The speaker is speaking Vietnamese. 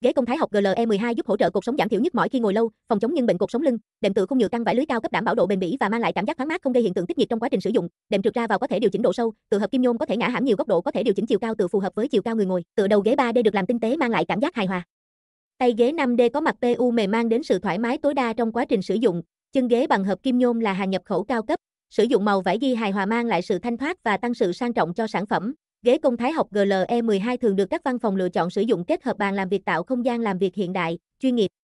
Ghế công thái học GLE12 giúp hỗ trợ cuộc sống giảm thiểu nhức mỏi khi ngồi lâu, phòng chống những bệnh cuộc sống lưng, đệm tự không nhựa căng vải lưới cao cấp đảm bảo độ bền bỉ và mang lại cảm giác thoáng mát không gây hiện tượng tích nhiệt trong quá trình sử dụng. Đệm trượt ra vào có thể điều chỉnh độ sâu, tự hợp kim nhôm có thể ngã hãm nhiều góc độ có thể điều chỉnh chiều cao tự phù hợp với chiều cao người ngồi. Tựa đầu ghế 3D được làm tinh tế mang lại cảm giác hài hòa. Tay ghế 5D có mặt PU mềm mang đến sự thoải mái tối đa trong quá trình sử dụng. Chân ghế bằng hợp kim nhôm là hàng nhập khẩu cao cấp, sử dụng màu vải ghi hài hòa mang lại sự thanh thoát và tăng sự sang trọng cho sản phẩm. Ghế công thái học GLE12 thường được các văn phòng lựa chọn sử dụng kết hợp bàn làm việc tạo không gian làm việc hiện đại, chuyên nghiệp.